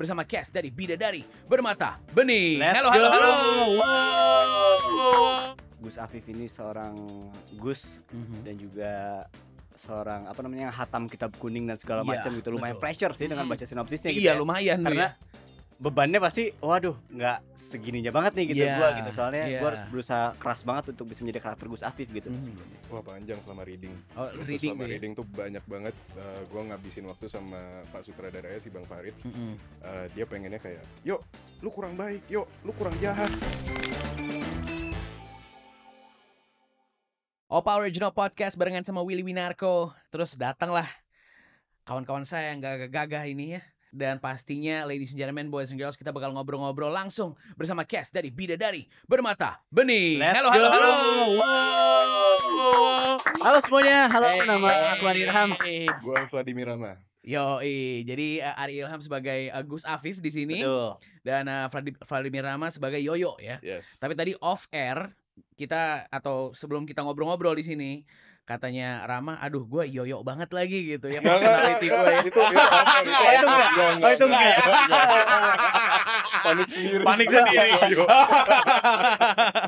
bersama cast dari Bidadari Bermata Benih. Let's halo, halo, halo, halo. Gus Afif ini seorang Gus mm -hmm. dan juga seorang apa namanya hatam kitab kuning dan segala yeah, macam gitu lumayan betul. pressure sih dengan mhm. baca sinopsisnya gitu iya ya. lumayan karena ya bebannya pasti waduh nggak segininya banget nih gitu yeah. gue gitu soalnya yeah. gue iya. harus berusaha keras banget untuk bisa menjadi karakter Gus Afif gitu mm. wah panjang selama reading oh, reading selama ya? reading tuh banyak banget uh, eh, gue ngabisin waktu sama pak sutradaranya si Bang Farid mm -hmm. uh, dia pengennya kayak yuk lu kurang baik yuk lu kurang jahat Opa Original Podcast barengan sama Willy Winarko terus datanglah kawan-kawan saya yang gagah-gagah ini ya dan pastinya ladies and gentlemen, boys and girls, kita bakal ngobrol-ngobrol langsung bersama cast dari Bidadari Bermata Benih. Let's halo, halo, go. halo. Wow. Halo semuanya, halo hey, nama hey, aku Ari Ilham. Hey. Gue Vladimir Rama. Yo, jadi uh, eh, Ari Ilham sebagai uh, Gus Afif di sini dan uh, Vladimir Rama sebagai Yoyo ya. Yes. Tapi tadi off air kita atau sebelum kita ngobrol-ngobrol di sini, katanya Rama, aduh gue yoyo banget lagi gitu ya personality gue ya. Itu itu gitu ya? Oh, itu enggak. Oh, itu enggak. Panik sendiri. Panik sendiri.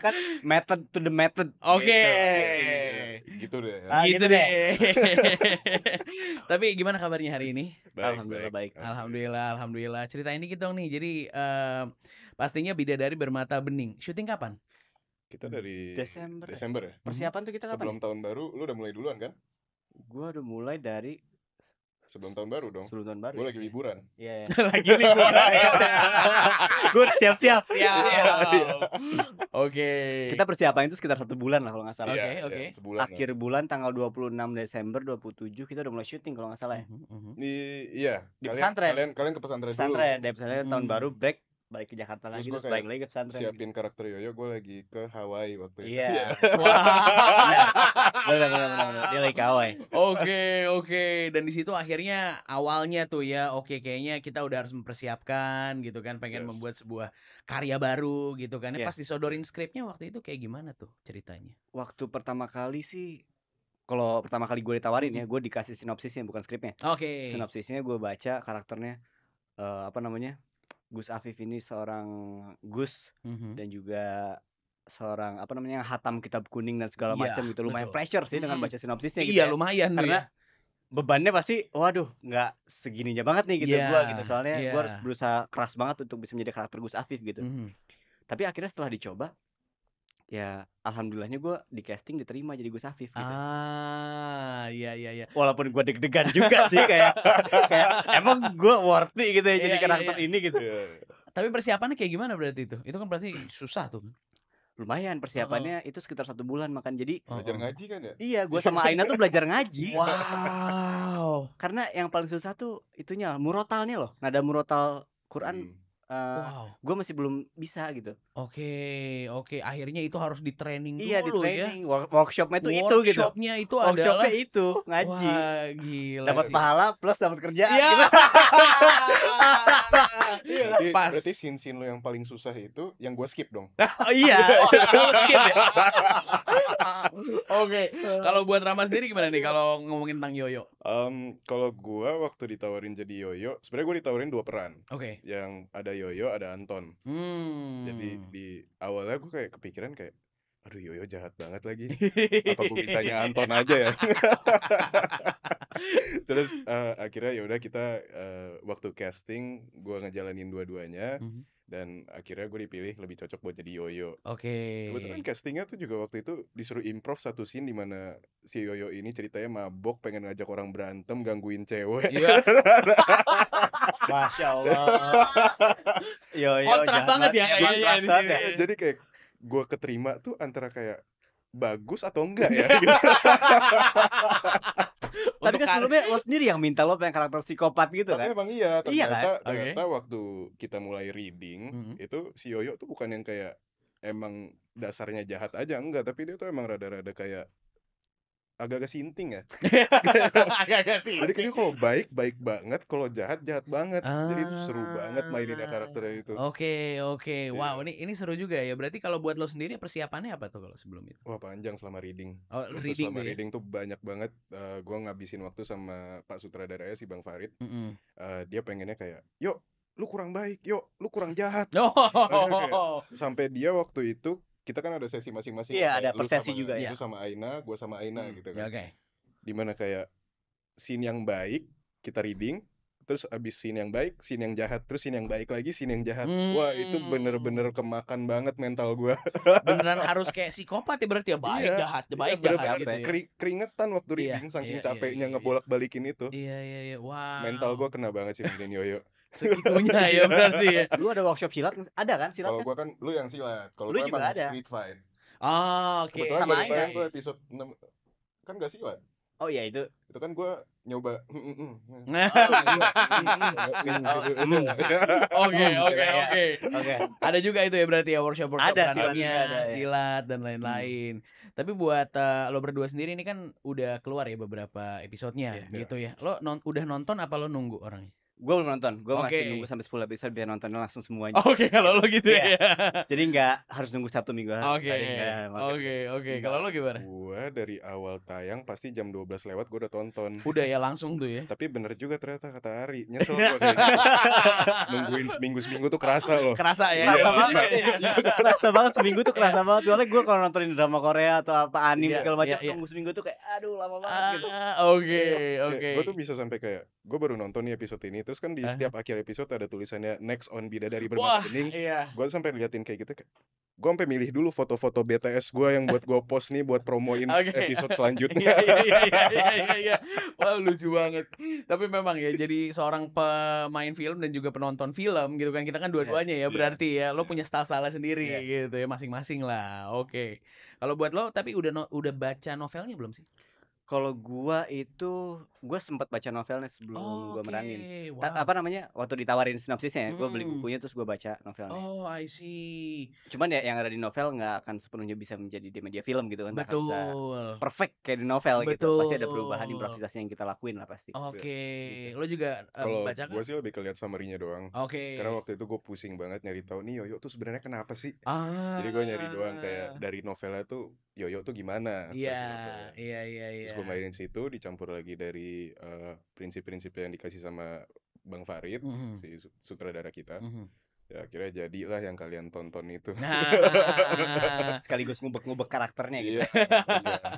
kan method to the method. Oke. Okay. Gitu. Gitu, gitu deh. Ya. Ah, gitu, gitu deh. Tapi gimana kabarnya hari ini? Baik, alhamdulillah baik. baik. Alhamdulillah, alhamdulillah. Cerita ini kita dong nih. Jadi uh, pastinya dari bermata bening. Syuting kapan? Kita dari Desember. Eh, Desember ya. Persiapan tuh kita Sebelum tahun baru, lu udah mulai duluan kan? Gua udah mulai dari Sebelum tahun baru dong. Sebelum tahun baru. ya. lagi iya. liburan. Iya. Yeah. lagi liburan. ya Gue siap siap-siap. Siap. siap. Oke. Okay. Kita persiapan itu sekitar satu bulan lah kalau nggak salah. Iya, oke, okay, iya, oke. Okay. Ya, Akhir kan. bulan tanggal 26 Desember 27 kita udah mulai syuting kalau nggak salah ya. Mhm, mhm. Di iya. Di kalian, pesantren. Kalian kalian ke pesantren, pesantren dulu. Pesantren, dari pesantren hmm. tahun baru back balik ke Jakarta lagi terus, terus balik lagi ke pesantren gitu. siapin gitu. karakter Yoyo gue lagi ke Hawaii waktu itu iya, iya. benar benar benar dia lagi ke Hawaii oke okay, oke okay. dan di situ akhirnya awalnya tuh ya oke okay, kayaknya kita udah harus mempersiapkan gitu kan pengen yes. membuat sebuah karya baru gitu kan ya yeah. pas disodorin skripnya waktu itu kayak gimana tuh ceritanya waktu pertama kali sih kalau pertama kali gue ditawarin ya gue dikasih sinopsisnya bukan skripnya oke okay. sinopsisnya gue baca karakternya uh, apa namanya Gus Afif ini seorang Gus mm-hmm. dan juga seorang apa namanya hatam kitab kuning dan segala yeah, macam gitu lumayan betul. pressure sih dengan mhm. baca sinopsisnya gitu iya ya. lumayan karena ya. bebannya pasti waduh nggak segininya banget nih gitu yeah, gua gitu soalnya yeah. gua iya. harus berusaha keras banget untuk bisa menjadi karakter Gus Afif gitu mm-hmm. tapi akhirnya setelah dicoba ya alhamdulillahnya gue di casting diterima jadi gue Safif gitu. Ah, iya iya iya. Walaupun gue deg-degan juga sih kayak kayak emang gue worthy gitu ya iya, jadi iya, karakter iya, ini gitu. Iya. Tapi persiapannya kayak gimana berarti itu? Itu kan berarti susah tuh lumayan persiapannya oh, itu sekitar satu bulan makan jadi belajar ngaji kan ya iya gue sama Aina tuh belajar ngaji gitu. wow karena yang paling susah tuh itunya murotalnya loh nada murotal Quran hmm. Eh, wow. Gue masih belum bisa gitu. Oke, okay, oke. Okay. Akhirnya itu harus di training iya, dulu iya, di training. ya. Work workshopnya itu workshopnya itu gitu. Workshopnya itu adalah workshopnya itu ngaji. Wah, gila. Dapat pahala plus dapat kerjaan. Iya. Gitu. Iya. Iya, pas. Berarti sin sin lo yang paling susah itu yang gue skip dong. oh iya. Oh, ya? oke. Okay. Kalau buat Rama sendiri gimana nih kalau ngomongin tentang yoyo? Um, kalau gua waktu ditawarin jadi Yoyo, sebenarnya gua ditawarin dua peran. Oke. Okay. Yang ada Yoyo, ada Anton. Hmm. Jadi di awalnya gua kayak kepikiran kayak aduh Yoyo jahat banget lagi. Apa gua mintanya Anton aja ya? terus uh, akhirnya ya udah kita uh, waktu casting gue ngejalanin dua-duanya mm -hmm. dan akhirnya gue dipilih lebih cocok buat jadi Yoyo. Oke. Okay. Kebetulan castingnya tuh juga waktu itu disuruh improv satu scene di mana si Yoyo ini ceritanya mabok pengen ngajak orang berantem gangguin cewek. Iya. Masya Allah. Yoyo. Kontras banget ya. Kontras ya, ya, ya. Jadi kayak gue keterima tuh antara kayak bagus atau enggak ya. Tapi kan sebelumnya lo sendiri yang minta lo pengen karakter psikopat gitu tapi kan? emang iya. iya ternyata, iya kan? ternyata waktu kita mulai reading mm -hmm. itu si Yoyo tuh bukan yang kayak emang dasarnya jahat aja enggak, tapi dia tuh emang rada-rada kayak agak-agak sinting ya. agak-agak Jadi kayaknya kalau baik baik banget, kalau jahat jahat banget. Ah, Jadi itu seru banget ah. mainin karakternya itu. Oke, okay, oke. Okay. Iya. Wow, ini ini seru juga ya. Berarti kalau buat lo sendiri persiapannya apa tuh kalau sebelum itu? Wah, panjang selama reading. Oh, reading. Selama ya? reading tuh banyak banget uh, gua ngabisin waktu sama Pak sutradara ya si Bang Farid. Mm -hmm. uh, dia pengennya kayak, "Yuk, lu kurang baik, yuk, lu kurang jahat." Oh. sampai dia waktu itu kita kan ada sesi masing-masing. Iya, kan, ada persesi sama, juga ya. Itu sama Aina, gua sama Aina hmm, gitu kan. Ya, Okay. Dimana kayak scene yang baik kita reading, terus abis scene yang baik, scene yang jahat, terus scene yang baik lagi, scene yang jahat. Hmm. Wah, itu bener-bener hmm. kemakan banget mental gua. Beneran harus kayak psikopat ya berarti ya, iya, baik iya, jahat, iya, baik bener jahat gitu ya. keringetan waktu iya, reading iya, saking iya, iya capeknya iya, ngebolak-balikin itu. Iya, iya, iya. Wow. Mental gua kena banget sih dengan Yoyo segitunya ya berarti ya. Lu ada workshop silat ada kan silat? Kalau kan? gua kan lu yang silat. Kalau lu juga ada. Street fight. oh, oke. Okay. Sama aja. Itu episode 6 kan gak silat. Oh iya itu. Itu kan gua nyoba. Oke, oke, oke. Oke. Ada juga itu ya berarti ya workshop workshop ada, tanamnya, silat, ya. silat dan hmm. lain-lain. Hmm. Tapi buat uh, lo berdua sendiri ini kan udah keluar ya beberapa episodenya yeah, iya. gitu yeah. ya. Lo non udah nonton apa lo nunggu orangnya? Gue belum nonton, gue okay. masih nunggu sampai sepuluh episode biar nontonnya langsung semuanya. Oke, okay, kalau lo gitu yeah. ya. Jadi nggak harus nunggu Sabtu Minggu. Oke. Oke, oke. Kalau lo gimana? Gue dari awal tayang pasti jam dua belas lewat gue udah tonton. Udah ya langsung tuh ya. Tapi bener juga ternyata kata Ari, nyesel gue gitu. Nungguin seminggu-seminggu tuh kerasa loh. Kerasa ya. Iya, kerasa banget. kerasa banget seminggu tuh kerasa banget. Soalnya gue kalau nontonin drama Korea atau apa anime yeah, segala macam yeah, yeah. nunggu seminggu tuh kayak aduh lama banget gitu. Ah, oke, iya. oke. Gue tuh bisa sampai kayak gue baru nonton nih episode ini nih terus kan di setiap akhir episode ada tulisannya next on bida bermata berbagai bening iya. gue sampai liatin kayak gitu gue sampai milih dulu foto-foto BTS gue yang buat gue post nih buat promoin okay. episode selanjutnya. Iya iya iya iya iya. Wah lucu banget. Tapi memang ya jadi seorang pemain film dan juga penonton film gitu kan kita kan dua-duanya ya berarti ya lo punya style style sendiri yeah. gitu ya masing-masing lah. Oke. Okay. Kalau buat lo tapi udah no, udah baca novelnya belum sih? Kalau gua itu gua sempat baca novelnya sebelum oh, gua okay. meranin. Wow. Ta apa namanya? Waktu ditawarin sinopsisnya, hmm. gua beli bukunya terus gua baca novelnya. Oh, I see. Cuman ya yang ada di novel nggak akan sepenuhnya bisa menjadi di media film gitu kan. Betul. Bisa perfect kayak di novel Betul. gitu. Pasti ada perubahan improvisasi yang kita lakuin lah pasti. Oke. Okay. Gitu. Lo juga um, Kalau baca kan? Gua sih lebih kelihatan summary-nya doang. Oke. Okay. Karena waktu itu gua pusing banget nyari tahu nih Yoyo tuh sebenarnya kenapa sih? Ah. Jadi gua nyari doang kayak dari novelnya tuh Yoyo tuh gimana? Iya, iya, iya, iya, Terus gue mainin situ, dicampur lagi dari eh, prinsip-prinsip yang dikasih sama Bang Farid, mm -hmm. si sutradara kita. Mm -hmm. Ya akhirnya jadilah yang kalian tonton itu. Nah, sekaligus ngubek-ngubek karakternya gitu. Iya.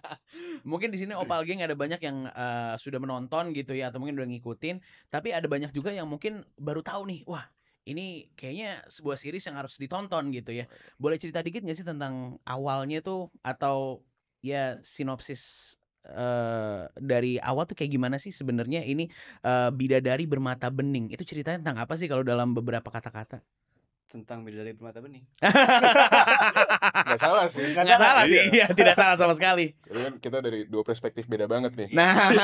mungkin di sini Opal Geng ada banyak yang uh, sudah menonton gitu ya atau mungkin udah ngikutin, tapi ada banyak juga yang mungkin baru tahu nih, wah ini kayaknya sebuah series yang harus ditonton gitu ya. Boleh cerita dikit gak sih tentang awalnya tuh atau ya sinopsis uh, dari awal tuh kayak gimana sih sebenarnya ini uh, bidadari bermata bening itu ceritanya tentang apa sih kalau dalam beberapa kata-kata? tentang Bidadari Permata Bening. Gak salah sih. Gak, Gak salah, sih. Iya, tidak salah sama sekali. Kan kita dari dua perspektif beda banget nih. Nah.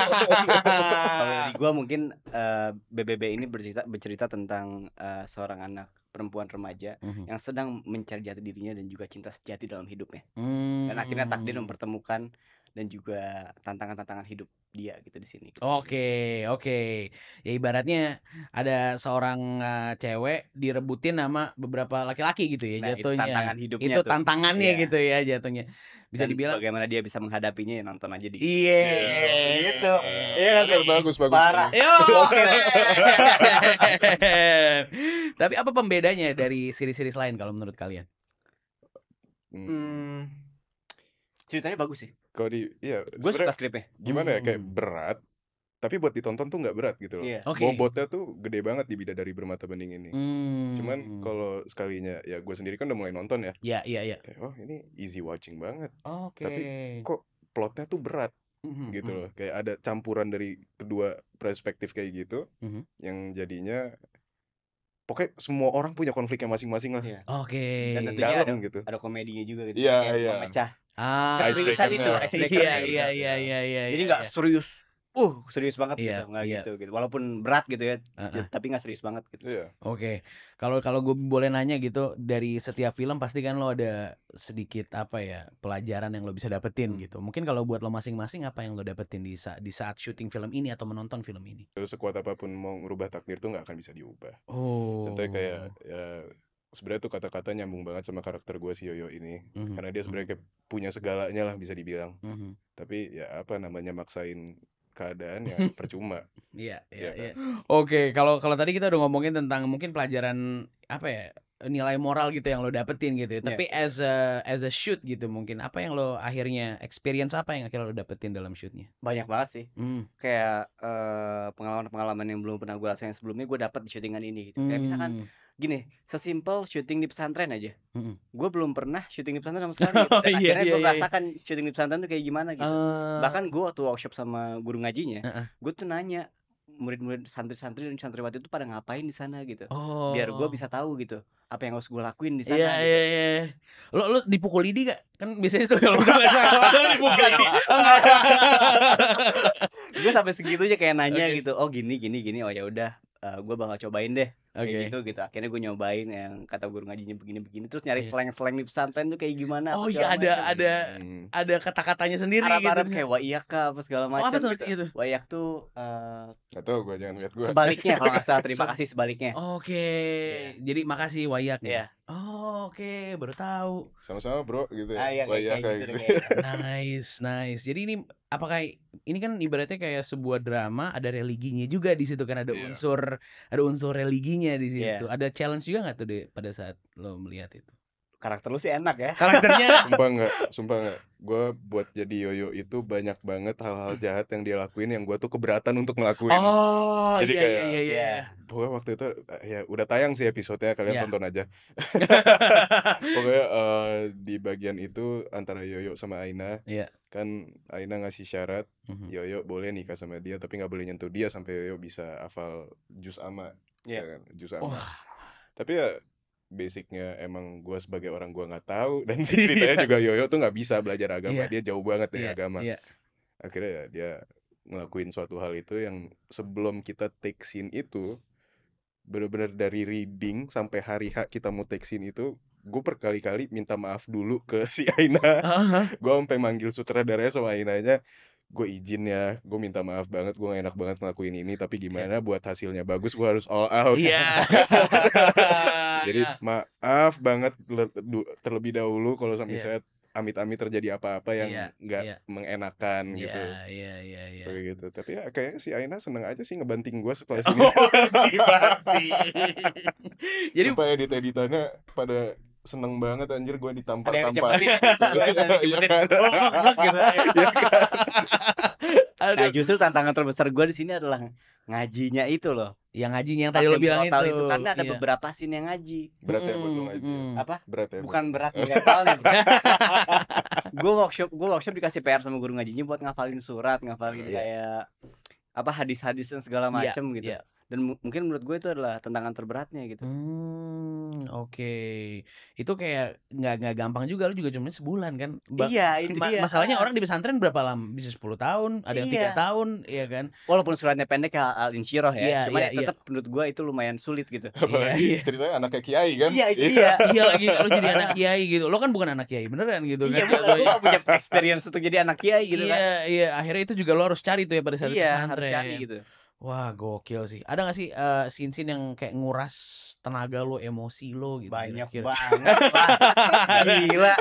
Kalau dari gua mungkin uh, eh, BBB ini bercerita bercerita tentang uh, seorang anak perempuan remaja mm-hmm. yang sedang mencari jati dirinya dan juga cinta sejati dalam hidupnya. Mm-hmm. Dan akhirnya takdir hmm. mempertemukan dan juga tantangan-tantangan hidup dia gitu di sini. Oke, okay, oke. Okay. Ya ibaratnya ada seorang uh, cewek direbutin sama beberapa laki-laki gitu ya nah, jatuhnya. Itu tantangan hidupnya. Itu tuh. tantangannya yeah. gitu ya jatuhnya. Bisa Dan dibilang bagaimana dia bisa menghadapinya ya nonton aja di. Iya, yeah, iya. yeah. gitu. Iya, yeah, yeah. bagus bagus. Parah. Yo. Okay. Tapi apa pembedanya dari seri-seri lain kalau menurut kalian? Hmm. Ceritanya bagus sih kalau di ya, gue suka skripnya gimana ya kayak hmm. berat tapi buat ditonton tuh nggak berat gitu loh. Yeah. Okay. Bobotnya tuh gede banget di bidang dari bermata bening ini. Hmm. Cuman kalau sekalinya ya gue sendiri kan udah mulai nonton ya. Iya yeah, iya yeah, iya. oh ini easy watching banget. Oke. Okay. Tapi kok plotnya tuh berat mm-hmm. gitu hmm. loh. Kayak ada campuran dari kedua perspektif kayak gitu mm-hmm. yang jadinya pokoknya semua orang punya konfliknya masing-masing lah. Yeah. Oke. Okay. Dan tentunya Dalam, ada, gitu. ada komedinya juga gitu. Kan, iya yeah, iya. Yeah. Ah, seriusan iya, itu. Iya, iya, iya, iya, iya. Jadi nggak iya. serius. Uh, serius banget iya, gitu, nggak iya. gitu, gitu. Walaupun berat gitu ya, uh -uh. tapi nggak serius banget gitu. Iya. Oke, okay. kalau kalau gue boleh nanya gitu, dari setiap film pasti kan lo ada sedikit apa ya pelajaran yang lo bisa dapetin hmm. gitu. Mungkin kalau buat lo masing-masing apa yang lo dapetin di saat di saat syuting film ini atau menonton film ini? Sekuat apapun mau ngerubah takdir tuh nggak akan bisa diubah. Oh. Contohnya kayak ya, sebenarnya tuh kata-kata nyambung banget sama karakter gue si Yoyo ini mm-hmm. karena dia sebenarnya mhm. kayak punya segalanya lah bisa dibilang mm-hmm. tapi ya apa namanya maksain keadaan ya percuma. Iya, iya, iya, kan? iya. Oke, kalau kalau tadi kita udah ngomongin tentang mungkin pelajaran apa ya? nilai moral gitu yang lo dapetin gitu ya. Iya. Tapi as a as a shoot gitu mungkin apa yang lo akhirnya experience apa yang akhirnya lo dapetin dalam shootnya? Banyak banget sih. Mm. Kayak pengalaman eh, pengalaman-pengalaman yang belum pernah gue rasain sebelumnya gue dapet di syutingan ini gitu. Mm. Kayak misalkan hmm gini sesimpel syuting di pesantren aja mm-hmm. gue belum pernah syuting di pesantren sama sekali gitu. dan iya, akhirnya gue iya, iya, merasakan syuting di pesantren tuh kayak gimana gitu uh... bahkan gue waktu workshop sama guru ngajinya uh-uh. gue tuh nanya murid-murid santri-santri dan santriwati itu pada ngapain di sana gitu oh. biar gue bisa tahu gitu apa yang harus gue lakuin di iya, sana. Iya gitu. iya iya. Lo lo dipukul ini gak? Kan biasanya tuh kalau gue dipukul gue sampai segitu aja kayak nanya okay. gitu. Oh gini gini gini. Oh ya udah uh, eh, gue bakal cobain deh okay. kayak gitu gitu akhirnya gue nyobain yang kata guru ngajinya begini begini terus nyari yeah. slang slang di pesantren tuh kayak gimana oh iya ada macem. ada hmm. ada kata katanya sendiri Arab -Arab gitu kayak kah apa segala macam oh, apa gitu. gitu. waiyak tuh uh, eh, gak tau gue jangan lihat gue sebaliknya kalau nggak salah terima kasih sebaliknya oke okay. Iya. yeah. jadi makasih waiyak ya yeah. Oh, oke, okay. baru tahu. Sama-sama, Bro, gitu ya. Ah, iya, kayak, kayak, kayak gitu. gitu. gitu. nice, nice. Jadi ini apakah ini kan ibaratnya kayak sebuah drama ada religinya juga di situ kan ada yeah. unsur ada unsur religinya di iya. situ yeah. ada challenge juga nggak tuh deh pada saat lo melihat itu karakter lu sih enak ya karakternya sumpah nggak sumpah nggak gue buat jadi yoyo itu banyak banget hal-hal jahat yang dia lakuin yang gue tuh keberatan untuk ngelakuin oh jadi iya, kayak iya, iya, iya. pokoknya waktu itu ya udah tayang sih episodenya kalian yeah. tonton aja pokoknya uh, di bagian itu antara yoyo sama Aina yeah. kan Aina ngasih syarat mm -hmm. yoyo boleh nikah sama dia tapi nggak boleh nyentuh dia sampai yoyo bisa hafal jus ama yeah. ya kan jus ama oh. tapi ya basicnya emang gue sebagai orang gue nggak tahu dan ceritanya iya. juga Yoyo tuh nggak bisa belajar agama yeah. dia jauh banget dari yeah. agama yeah. akhirnya ya dia ngelakuin suatu hal itu yang sebelum kita take scene itu benar-benar dari reading sampai hari H kita mau take scene itu gue berkali-kali minta maaf dulu ke si Aina uh-huh. gue sampai manggil sutradaranya sama Ainanya gue izin ya gue minta maaf banget gue gak enak banget ngelakuin ini tapi iya. gimana buat hasilnya bagus gue harus all out yeah jadi maaf banget terlebih dahulu kalau misalnya saya amit-amit terjadi apa-apa yang iya, nggak ya. ya. mengenakan ya. gitu. Iya, iya, iya. Begitu. Tapi ya kayaknya si Aina seneng aja sih ngebanting gue setelah sini. Oh, Jadi supaya edit editannya pada seneng banget anjir gue ditampar-tampar. Ada yang Iya Aduh. Nah justru tantangan terbesar gue di sini adalah ngajinya itu loh. Yang ngajinya yang tadi lo bilang itu. itu. Karena ada iya. beberapa scene yang ngaji. Berat ya buat ngaji. Hmm. Apa? Berat ya. Bukan berat ngapalnya. gue workshop, gue workshop dikasih PR sama guru ngajinya buat ngafalin surat, ngafalin yeah. kayak apa hadis-hadis iya, gitu. iya. dan segala macem yeah. gitu. Yeah. Dan mungkin menurut gue itu adalah tantangan terberatnya gitu. Hmm Oke, okay. itu kayak nggak nggak gampang juga lu juga cuma sebulan kan? Ba iya itu ma dia. Masalahnya orang di pesantren berapa lama? Bisa 10 tahun, ada yang tiga iya. tahun, ya kan? Walaupun suratnya pendek ya al insyirah ya, iya, cuma iya, tetap ya iya. menurut gua itu lumayan sulit gitu. Apalagi iya. ceritanya anaknya kiai kan? Iya itu iya iya lagi lu jadi anak kiai gitu, lo kan bukan anak kiai beneran gitu iya, kan? Iya, lo punya experience untuk jadi anak kiai gitu iya, kan? Iya iya, akhirnya itu juga lo harus cari tuh ya pada saat iya, pesantren. Iya harus cari gitu. Wah gokil sih. Ada gak sih uh, scene-scene yang kayak nguras tenaga lo, emosi lo gitu. Banyak kira -kira. banget. Gila.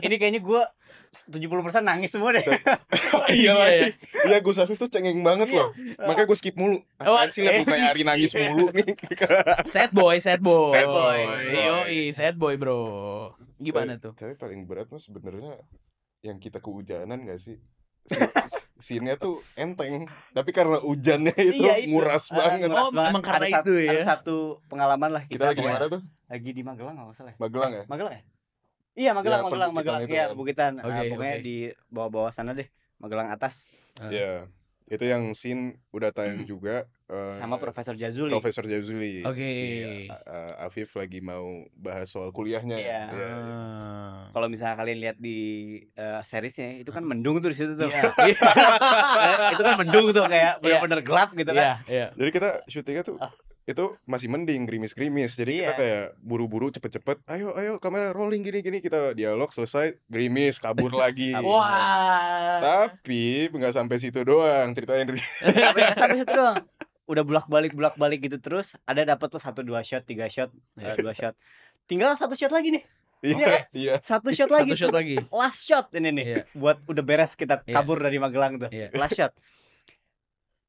Ini kayaknya gue 70% nangis semua deh. iya lagi. Iya, iya. iya gue Safif tuh cengeng banget loh. Iya. Makanya gue skip mulu. Oh, Apaan sih lihat eh. kayak Ari nangis mulu nih. sad boy, sad boy. Sad boy. Yo, sad boy bro. Gimana eh, tuh? Tapi paling berat mas sebenarnya yang kita kehujanan gak sih? Sinnya tuh enteng tapi karena hujannya itu, iya, itu. nguras ah, banget oh banget. emang karena ada itu ya ada satu pengalaman lah kita, kita lagi di mana ya. tuh lagi di Magelang nggak lah ya? Magelang ya eh, Magelang ya iya Magelang ya, Magelang Magelang gitu iya kan. Bukitan ah, okay, uh, pokoknya okay. di bawah-bawah sana deh Magelang atas ah. Iya uh. yeah. itu yang sin udah tayang juga Uh, sama Profesor Jazuli. Profesor Jazuli. Oke. Okay. Si uh, Afif lagi mau bahas soal kuliahnya. Iya. Yeah. Iya, iya. uh. Kalau misalnya kalian lihat di uh, seriesnya itu kan mendung tuh di situ tuh. Yeah. Iya. itu kan mendung tuh kayak benar-benar yeah. gelap gitu kan. Yeah, yeah. Jadi kita syutingnya tuh ah. itu masih mending gerimis-gerimis jadi yeah. kita kayak buru-buru cepet-cepet ayo ayo kamera rolling gini-gini kita dialog selesai gerimis kabur lagi wah tapi nggak sampai situ doang ceritain sampai situ doang udah bulak balik bulak balik gitu terus ada dapat tuh satu dua shot tiga shot eh, dua iya. shot tinggal satu shot lagi nih Iya, yeah, kan? yeah. satu shot lagi, satu shot lagi. last shot ini nih, yeah. buat udah beres kita iya. kabur yeah. dari Magelang tuh, yeah. last shot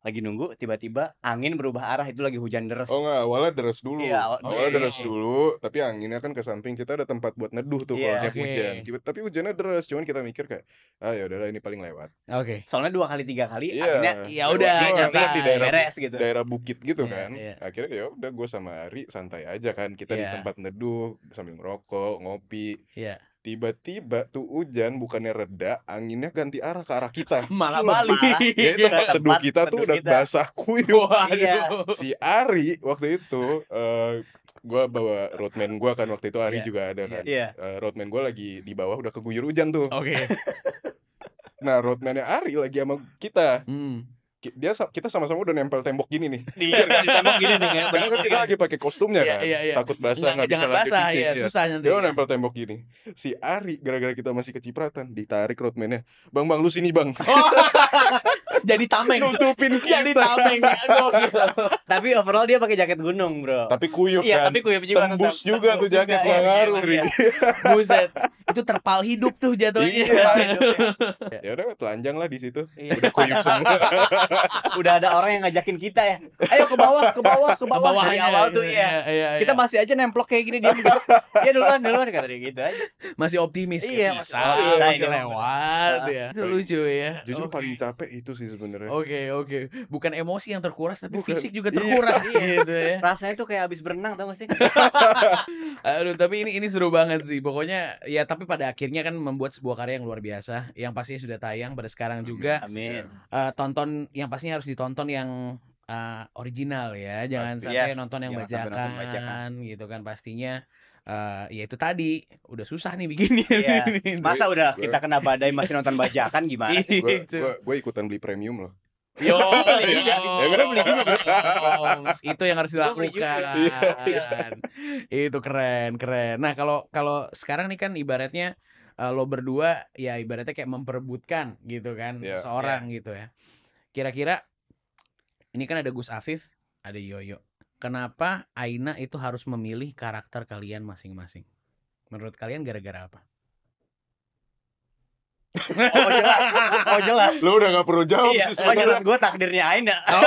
lagi nunggu tiba-tiba angin berubah arah itu lagi hujan deras oh enggak awalnya deras dulu iya, awalnya deras dulu tapi anginnya kan ke samping kita ada tempat buat neduh tuh yeah. kalau tiap okay. hujan tiba, tapi hujannya deras cuman kita mikir kayak ah ya udahlah ini paling lewat oke okay. soalnya dua kali tiga kali yeah. akhirnya ya udah nyata di daerah beres gitu daerah bukit gitu yeah, kan yeah. akhirnya ya udah gue sama Ari santai aja kan kita yeah. di iya. tempat neduh sambil ngerokok ngopi yeah. Tiba-tiba tuh hujan bukannya reda, anginnya ganti arah ke arah kita. Malah balik. Jadi ya, tempat teduh kita tuh udah kita. basah kuyup. Iya. Si Ari waktu itu uh, eh, gue bawa roadman gue kan waktu itu Ari yeah. juga ada kan. Yeah. Iya. Uh, roadman gue lagi di bawah udah keguyur hujan tuh. Oke. Okay. nah roadmannya Ari lagi sama kita. Hmm dia kita sama-sama udah nempel tembok gini nih. di tembok gini nih. Ya. Karena kan kita lagi pakai kostumnya iya, kan. Iya, iya, Takut basah nggak bisa basah, ya, susah nanti. Dia nempel tembok gini. Si Ari gara-gara kita masih kecipratan ditarik roadman-nya. Bang, bang lu sini, Bang. Oh. jadi tameng nutupin kita jadi tameng tapi overall dia pakai jaket gunung bro tapi kuyup iya, kan tapi kuyup juga tembus juga tuh jaket bang iya, iya, Arul iya. buset itu terpal hidup tuh jatuhnya iya, ya udah telanjang lah di situ udah kuyup semua udah ada orang yang ngajakin kita ya ayo ke bawah ke bawah ke bawah, ke bawah dari awal tuh ya kita masih aja nemplok kayak gini dia gitu ya duluan duluan kata dia gitu aja masih optimis iya, bisa, masih lewat ya itu lucu ya jujur paling capek itu sih sih sebenarnya. Oke, okay, oke. Okay. Bukan emosi yang terkuras tapi Bukan. fisik juga iya. terkuras iya. gitu ya. Rasanya tuh kayak habis berenang tau gak sih? Aduh, tapi ini ini seru banget sih. Pokoknya ya tapi pada akhirnya kan membuat sebuah karya yang luar biasa yang pastinya sudah tayang pada sekarang juga. Amin. Uh, tonton yang pastinya harus ditonton yang uh, original ya. Jangan Pasti, sampai yes. nonton yang Jangan bajakan gitu kan pastinya uh, ya itu tadi udah susah nih bikinnya. Iya. iya. Masa udah kita kena badai masih nonton bajakan gimana sih? Gue gitu. ikutan beli premium loh. Yo, yo, iya. iya. ya gue kan, beli juga Itu yang harus dilakukan. itu keren, keren. Nah kalau kalau sekarang nih kan ibaratnya uh, lo berdua ya ibaratnya kayak memperebutkan gitu kan yeah, seorang yeah. gitu ya. Kira-kira ini kan ada Gus Afif, ada Yoyo. Kenapa Aina itu harus memilih karakter kalian masing-masing? Menurut kalian gara-gara apa? Oh, oh jelas, oh jelas. Lu udah gak perlu jawab iya. sih Oh jelas gue takdirnya Aina. Oh,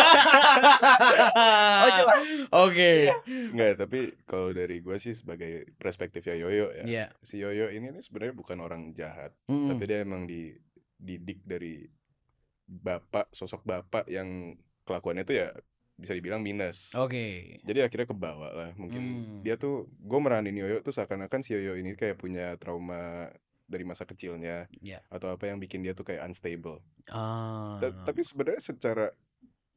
oh jelas. Oke. Okay. Iya. Nggak, tapi kalau dari gue sih sebagai perspektif ya Yoyo ya. Iya. Si Yoyo ini nih sebenarnya bukan orang jahat, mm. tapi dia emang dididik dari bapak, sosok bapak yang kelakuannya itu ya bisa dibilang minus. Oke. Okay. Jadi akhirnya kebawa lah mungkin. Hmm. Dia tuh gue meranin Yoyo tuh seakan-akan si Yoyo ini kayak punya trauma dari masa kecilnya yeah. atau apa yang bikin dia tuh kayak unstable. Ah. Oh. tapi sebenarnya secara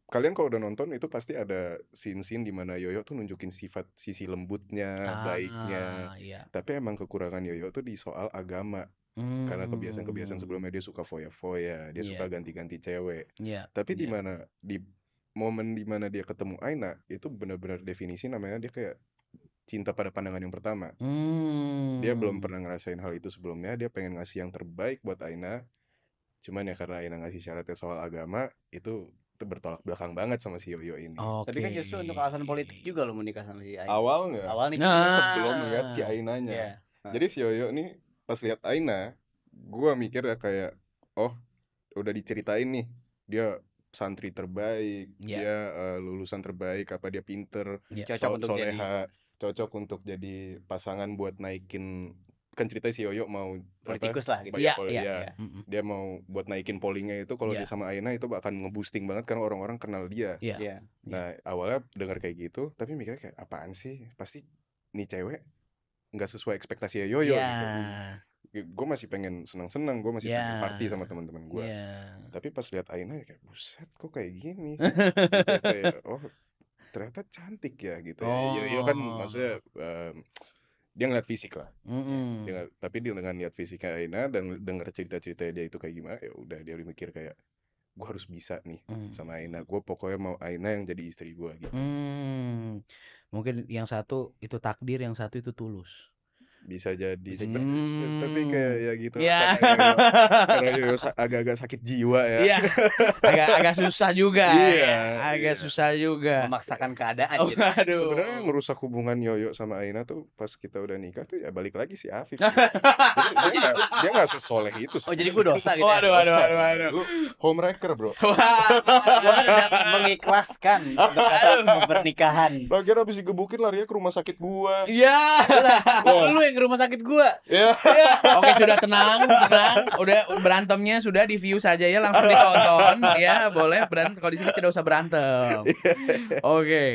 kalian kalau udah nonton itu pasti ada scene-scene di mana Yoyo tuh nunjukin sifat sisi lembutnya, ah, baiknya. Yeah. Tapi emang kekurangan Yoyo tuh di soal agama. Hmm. Karena kebiasaan-kebiasaan hmm. sebelumnya dia suka foya-foya, dia yeah. suka ganti-ganti cewek. Yeah. Tapi di iya. mana di momen dimana dia ketemu Aina itu benar-benar definisi namanya dia kayak cinta pada pandangan yang pertama. Hmm. Dia belum hmm. pernah ngerasain hal itu sebelumnya. Dia pengen ngasih yang terbaik buat Aina. Cuman ya karena Aina ngasih syaratnya soal agama itu bertolak belakang banget sama si Yoyo ini. Okay. Tapi kan justru untuk alasan politik juga lo menikah sama si Aina. Awal nggak? Awal nih nah. sebelum lihat si Ainanya. Yeah. Jadi si Yoyo nih pas lihat Aina, gua mikir ya kayak oh udah diceritain nih dia santri terbaik, yeah. dia uh, lulusan terbaik, apa dia pinter, yeah. cocok so untuk soleha, jadi... cocok untuk jadi pasangan buat naikin kan cerita si Yoyo mau politikus apa, lah gitu. ya, ya, dia, ya. dia mau buat naikin pollingnya itu kalau ya. dia iya. sama Aina itu akan ngeboosting banget karena orang-orang kenal dia. ya. Ya. Nah, awalnya dengar kayak gitu tapi mikirnya kayak apaan sih? Pasti nih cewek nggak sesuai ekspektasi Yoyo ya. gitu gue masih pengen senang-senang, gue masih yeah. pengen party sama teman-teman gue. Yeah. Tapi pas lihat Aina kayak buset kok kayak gini. oh ternyata cantik ya gitu. Oh. Ya, ya kan oh. maksudnya uh, dia ngeliat fisik lah. Mm -hmm. dia ngeliat, tapi dia dengan lihat fisiknya Aina dan dengar cerita-cerita dia itu kayak gimana, ya udah dia mikir kayak gue harus bisa nih mm. sama Aina. Gue pokoknya mau Aina yang jadi istri gue gitu. Mm. Mungkin yang satu itu takdir, yang satu itu tulus bisa jadi hmm. tapi kayak ya gitu yeah. karena agak-agak sakit jiwa ya yeah. agak agak susah juga yeah, ya. Iya, agak yeah. susah juga memaksakan keadaan oh, gitu. sebenarnya ngerusak hubungan Yoyo sama Aina tuh pas kita udah nikah tuh ya balik lagi si Afif ya. jadi, dia gak, dia gak sesoleh itu sih. oh jadi gue dosa gitu ya? waduh, waduh, waduh, waduh. lu homewrecker bro mengikhlaskan pernikahan lagi habis digebukin larinya ke rumah sakit gua iya lu ke rumah sakit gua. Yeah. Iya. Oke, sudah tenang, tenang. Udah berantemnya sudah di view saja ya langsung ditonton ya, boleh berantem kalau di sini tidak usah berantem. Oke. Okay.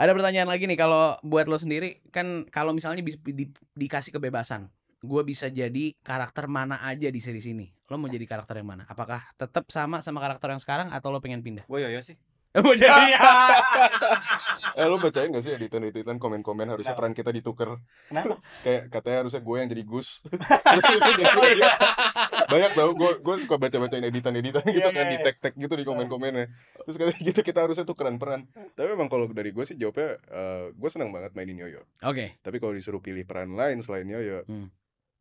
Ada pertanyaan lagi nih kalau buat lo sendiri kan kalau misalnya di, di, dikasih kebebasan, gua bisa jadi karakter mana aja di series ini. Lo mau jadi karakter yang mana? Apakah tetap sama sama karakter yang sekarang atau lo pengen pindah? Gue Yoyo sih. Mau eh lu bacain gak sih editan editan komen komen harusnya peran kita ditukar. Kenapa? Kayak katanya harusnya gue yang jadi Gus. Banyak tau gue gue suka baca bacain editan editan gitu iya, kan iya, di iya. tag tag gitu di komen komennya. Terus katanya gitu kita harusnya tukeran peran. Tapi memang kalau dari gue sih jawabnya uh, eh, gue seneng banget mainin Yoyo. Oke. Tapi kalau disuruh pilih peran lain selain Yoyo, hmm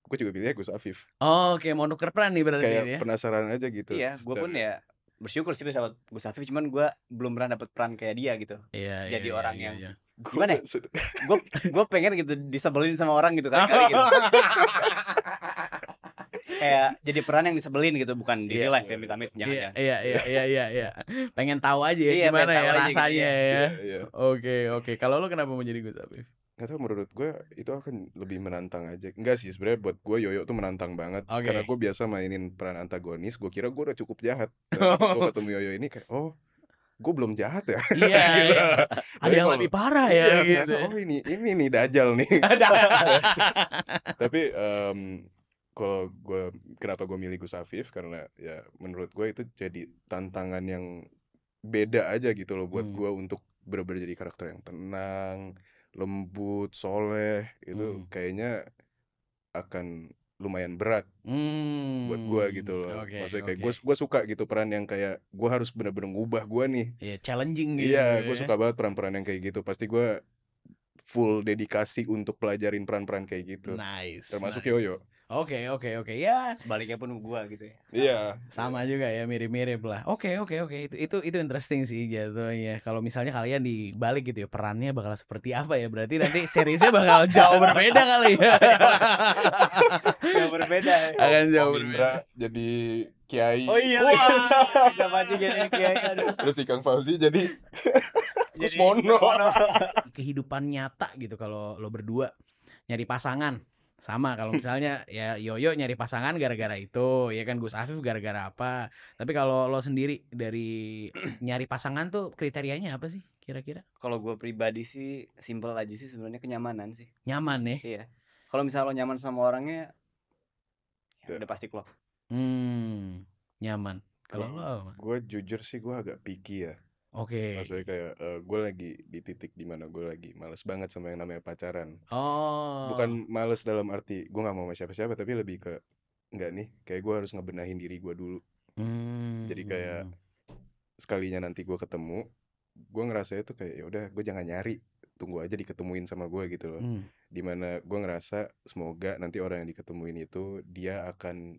gue juga pilihnya Gus Afif. Oh, oke, mau nuker peran nih berarti ya. penasaran aja gitu. Iya, gue pun ya bersyukur sih bisa dapat Gus Hafif cuman gue belum pernah dapet peran kayak dia gitu iya, iya, jadi iya, orang iya, yang iya. gimana ya gue gue pengen gitu disebelin sama orang gitu kan? kali gitu kayak jadi peran yang disebelin gitu bukan di iya. real life ya amit iya, jangan iya, iya iya iya iya pengen tahu aja ya gimana ya gitu. rasanya gitu, ya oke oke kalau lo kenapa mau jadi Gus Hafif nggak tau menurut gue itu akan lebih menantang aja enggak sih sebenarnya buat gue Yoyo tuh menantang banget okay. karena gue biasa mainin peran antagonis gue kira gue udah cukup jahat terus gue ketemu Yoyo ini kayak oh gue belum jahat ya iya, gitu. iya. ada yang lebih parah ya ya gitu. oh ini ini nih dajal nih tapi um, kalau gue kenapa gue milih Gus Afif karena ya menurut gue itu jadi tantangan yang beda aja gitu loh buat hmm. gue untuk benar-benar jadi karakter yang tenang lembut, soleh itu hmm. kayaknya akan lumayan berat hmm. buat gue gitu loh. Okay, Maksudnya kayak okay. gue suka gitu peran yang kayak gue harus bener-bener ngubah gue nih. Iya yeah, challenging gitu. Iya ya. gue suka banget peran-peran yang kayak gitu. Pasti gue full dedikasi untuk pelajarin peran-peran kayak gitu. Nice. Termasuk nice. Yoyo. Oke, oke, oke. Ya. Sebaliknya pun gua gitu ya. Iya. Sama, yeah. juga ya, mirip-mirip lah. Oke, oke, oke. Itu itu itu interesting sih jatuhnya. Kalau misalnya kalian dibalik gitu ya, perannya bakal seperti apa ya? Berarti nanti seriesnya bakal jauh berbeda kali ya. jauh berbeda. Ya. Akan jauh berbeda. Jadi kiai. Oh iya. Wah. Udah maju jadi kiai. Terus Kang Fauzi jadi Kusmono. Kehidupan nyata gitu kalau lo berdua nyari pasangan sama kalau misalnya ya Yoyo nyari pasangan gara-gara itu ya kan Gus Afif gara-gara apa tapi kalau lo sendiri dari nyari pasangan tuh kriterianya apa sih kira-kira kalau gue pribadi sih simple aja sih sebenarnya kenyamanan sih nyaman ya iya kalau misalnya lo nyaman sama orangnya ya udah pasti klop hmm nyaman kalau lo gue jujur sih gue agak picky ya Oke. Okay. Maksudnya kayak uh, gue lagi di titik dimana gue lagi males banget sama yang namanya pacaran. Oh. Bukan males dalam arti gue nggak mau sama siapa-siapa tapi lebih ke nggak nih kayak gue harus ngebenahin diri gue dulu. Hmm. Jadi kayak hmm. sekalinya nanti gue ketemu, gue ngerasa itu kayak ya udah gue jangan nyari, tunggu aja diketemuin sama gue gitu loh. Hmm. Dimana gue ngerasa semoga nanti orang yang diketemuin itu dia akan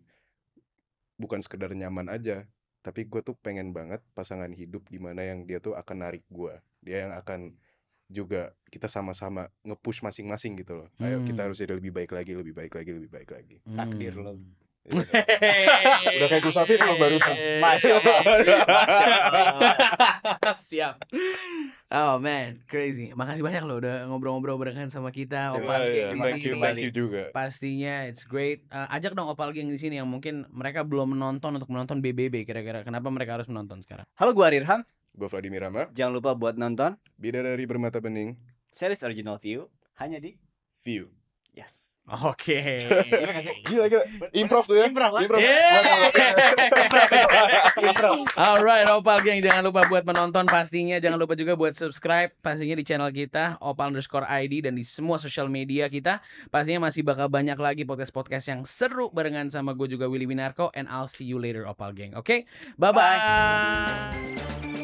bukan sekedar nyaman aja, tapi gue tuh pengen banget pasangan hidup di mana yang dia tuh akan narik gue dia yang akan juga kita sama-sama ngepush masing-masing gitu loh. Hmm. Ayo kita harus jadi lebih baik lagi, lebih baik lagi, lebih baik lagi. Hmm. Takdir lo. Iya. Udah kayak Gusafi Safi kalau barusan. Masya Siap. Oh man, crazy. Makasih banyak loh udah ngobrol-ngobrol barengan sama kita. Iya, Opal yeah, yeah. Thank you, thank you juga. Pastinya it's great. Uh, ajak dong Opal Geng di sini yang mungkin mereka belum menonton untuk menonton BBB kira-kira. Kenapa mereka harus menonton sekarang? Halo, gua Arirham. Gue Vladimir Rama. Jangan lupa buat nonton Bidadari Bermata Bening. Series Original View hanya di View. Yes. Oke. gila gila. Improv tuh ya. Improv. Improv. Yeah. Improv. Alright, Opal geng jangan lupa buat menonton pastinya, jangan lupa juga buat subscribe pastinya di channel kita Opal underscore ID dan di semua social media kita. Pastinya masih bakal banyak lagi podcast-podcast yang seru barengan sama gue juga Willy Winarko and I'll see you later Opal geng. Oke. Okay? Bye bye. bye.